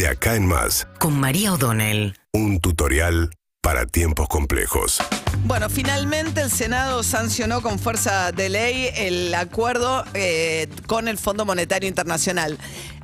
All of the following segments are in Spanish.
De acá en más. Con María O'Donnell. Un tutorial para tiempos complejos. Bueno, finalmente el Senado sancionó con fuerza de ley el acuerdo eh, con el Fondo Monetario Internacional.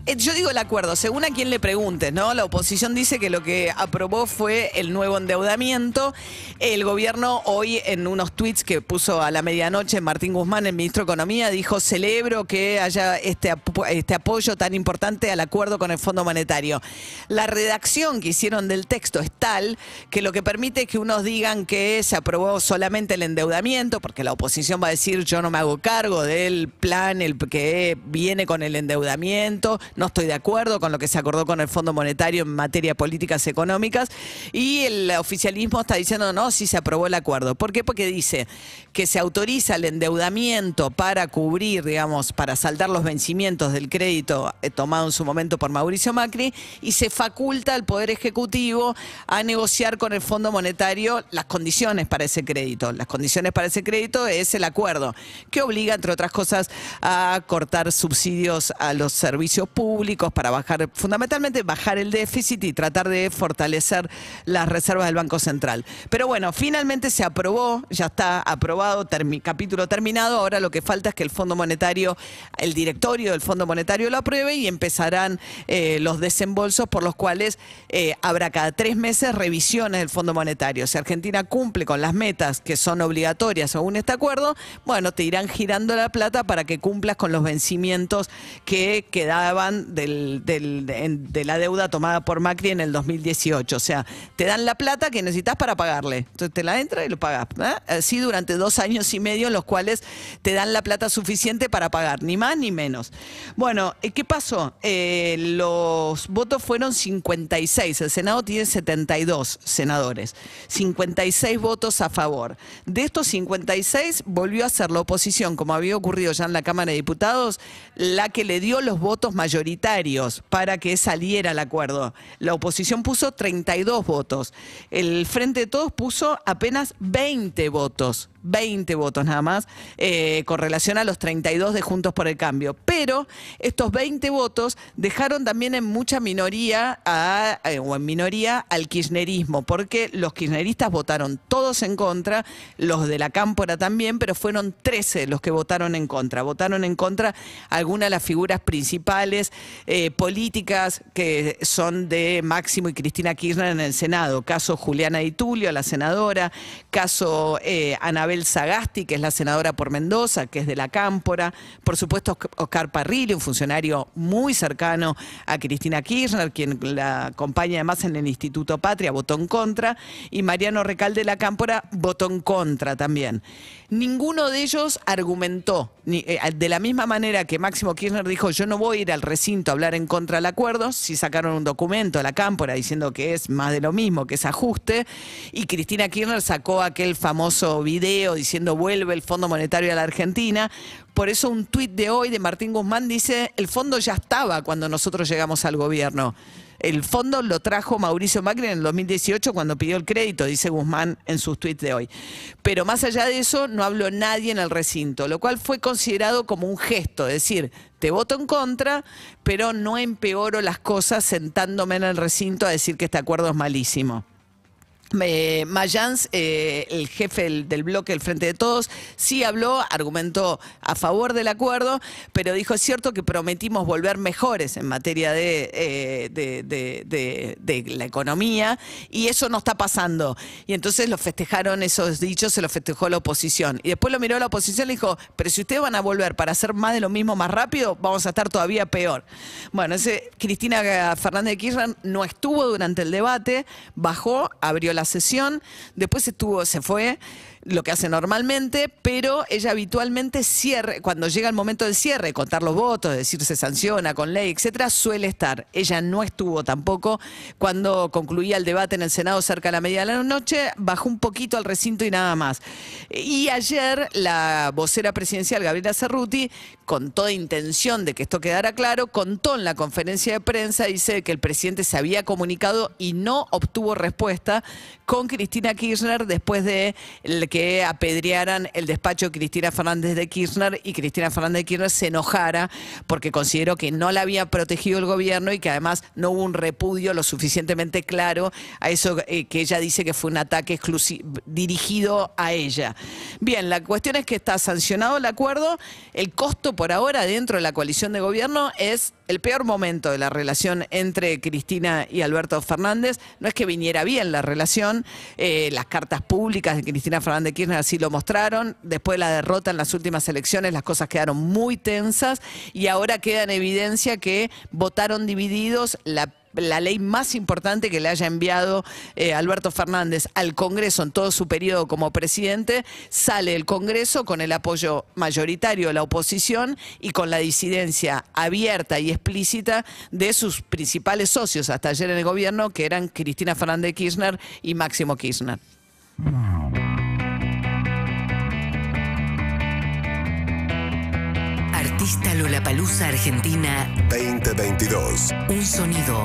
Eh, yo digo el acuerdo, según a quien le preguntes, ¿no? La oposición dice que lo que aprobó fue el nuevo endeudamiento. El gobierno hoy en unos tweets que puso a la medianoche Martín Guzmán, el ministro de Economía, dijo, celebro que haya este, este apoyo tan importante al acuerdo con el Fondo Monetario. La redacción que hicieron del texto es tal que lo que permite es que unos digan que se aprobó solamente el endeudamiento, porque la oposición va a decir, yo no me hago cargo del plan que viene con el endeudamiento, no estoy de acuerdo con lo que se acordó con el Fondo Monetario en materia de políticas económicas. Y el oficialismo está diciendo, no, sí se aprobó el acuerdo. ¿Por qué? Porque dice que se autoriza el endeudamiento para cubrir, digamos, para saltar los vencimientos del crédito eh, tomado en su momento por Mauricio Macri y se faculta al Poder Ejecutivo a negociar con el Fondo Monetario las condiciones para ese crédito. Las condiciones para ese crédito es el acuerdo que obliga, entre otras cosas, a cortar subsidios a los servicios públicos para bajar, fundamentalmente bajar el déficit y tratar de fortalecer las reservas del Banco Central. Pero bueno, finalmente se aprobó, ya está aprobado, capítulo terminado, ahora lo que falta es que el Fondo Monetario, el directorio del Fondo Monetario lo apruebe y empezarán eh, los desembolsos por los cuales eh, habrá cada tres meses revisiones del Fondo Monetario. Si Argentina cumple con las metas que son obligatorias según este acuerdo, bueno, te irán girando la plata para que cumplas con los vencimientos que quedaban de, la deuda tomada por Macri en el 2018. O sea, te dan la plata que necesitas para pagarle. Entonces te la entra y lo pagas. Así durante dos años y medio en los cuales te dan la plata suficiente para pagar, ni más ni menos. Bueno, eh, ¿qué pasó? Eh, los votos fueron 56. El Senado tiene 72 senadores. 56 votos a favor. De estos 56 volvió a ser la oposición, como había ocurrido ya en la Cámara de Diputados, la que le dio los votos mayoritarios para que saliera el acuerdo. La oposición puso 32 votos. El Frente de Todos puso apenas 20 votos. 20 votos nada más, eh, con relación a los 32 de Juntos por el Cambio. Pero estos 20 votos dejaron también en mucha minoría eh, o en minoría al kirchnerismo, porque los kirchneristas votaron todos en contra, los de la Cámpora también, pero fueron 13 los que votaron en contra. Votaron en contra algunas de las figuras principales eh, políticas que son de Máximo y Cristina Kirchner en el Senado, caso Juliana y Tulio, la senadora, caso Anabel el Sagasti, que es la senadora por Mendoza, que es de la Cámpora, por supuesto Oscar Parrilli, un funcionario muy cercano a Cristina Kirchner, quien la acompaña además en el Instituto Patria, votó en contra, y Mariano Recalde de la Cámpora votó en contra también. Ninguno de ellos argumentó eh, de la misma manera que Máximo Kirchner dijo, yo no voy a ir al recinto a hablar en contra del acuerdo, si sacaron un documento a la cámpora diciendo que es más de lo mismo, que es ajuste, y Cristina Kirchner sacó aquel famoso video diciendo vuelve el Fondo Monetario a la Argentina. Por eso un tuit de hoy de Martín Guzmán dice, el fondo ya estaba cuando nosotros llegamos al gobierno. El fondo lo trajo Mauricio Macri en el 2018 cuando pidió el crédito, dice Guzmán en sus tweets de hoy. Pero más allá de eso, no habló nadie en el recinto, lo cual fue considerado como un gesto, es decir, te voto en contra, pero no empeoro las cosas sentándome en el recinto a decir que este acuerdo es malísimo. Eh, Mayans, eh, el jefe del, bloque El Frente de Todos, sí habló, argumentó a favor del acuerdo, pero dijo, es cierto que prometimos volver mejores en materia eh, de, la economía y eso no está pasando. Y entonces lo festejaron esos dichos, se lo festejó la oposición. Y después lo miró la oposición y dijo, pero si ustedes van a volver para hacer más de lo mismo más rápido, vamos a estar todavía peor. Bueno, ese, Cristina Fernández de Kirchner no estuvo durante el debate, bajó, abrió la sesión, después se tuvo, se fue lo que hace normalmente, pero ella habitualmente cierre, cuando llega el momento del cierre, contar los votos, decir se sanciona con ley, etcétera, suele estar. Ella no estuvo tampoco cuando concluía el debate en el Senado cerca de la media de la noche, bajó un poquito al recinto y nada más. Y ayer la vocera presidencial Gabriela Cerruti, con toda intención de que esto quedara claro, contó en la conferencia de prensa, dice que el presidente se había comunicado y no obtuvo respuesta con Cristina Kirchner después de que que apedrearan el despacho de Cristina Fernández de Kirchner y Cristina Fernández de Kirchner se enojara porque consideró que no la había protegido el gobierno y que además no hubo un repudio lo suficientemente claro a eso eh, que ella dice que fue un ataque dirigido a ella. Bien, la cuestión es que está sancionado el acuerdo, el costo por ahora dentro de la coalición de gobierno es el peor momento de la relación entre Cristina y Alberto Fernández. No es que viniera bien la relación, eh, las cartas públicas de Cristina Fernández Kirchner así lo mostraron. Después de la derrota en las últimas elecciones, las cosas quedaron muy tensas y ahora queda en evidencia que votaron divididos la ley más importante que le haya enviado eh, Alberto Fernández al Congreso en todo su periodo como presidente, sale el Congreso con el apoyo mayoritario de la oposición y con la disidencia abierta y explícita de sus principales socios hasta ayer en el gobierno, que eran Cristina Fernández Kirchner y Máximo Kirchner. La Palusa Argentina 2022. Un sonido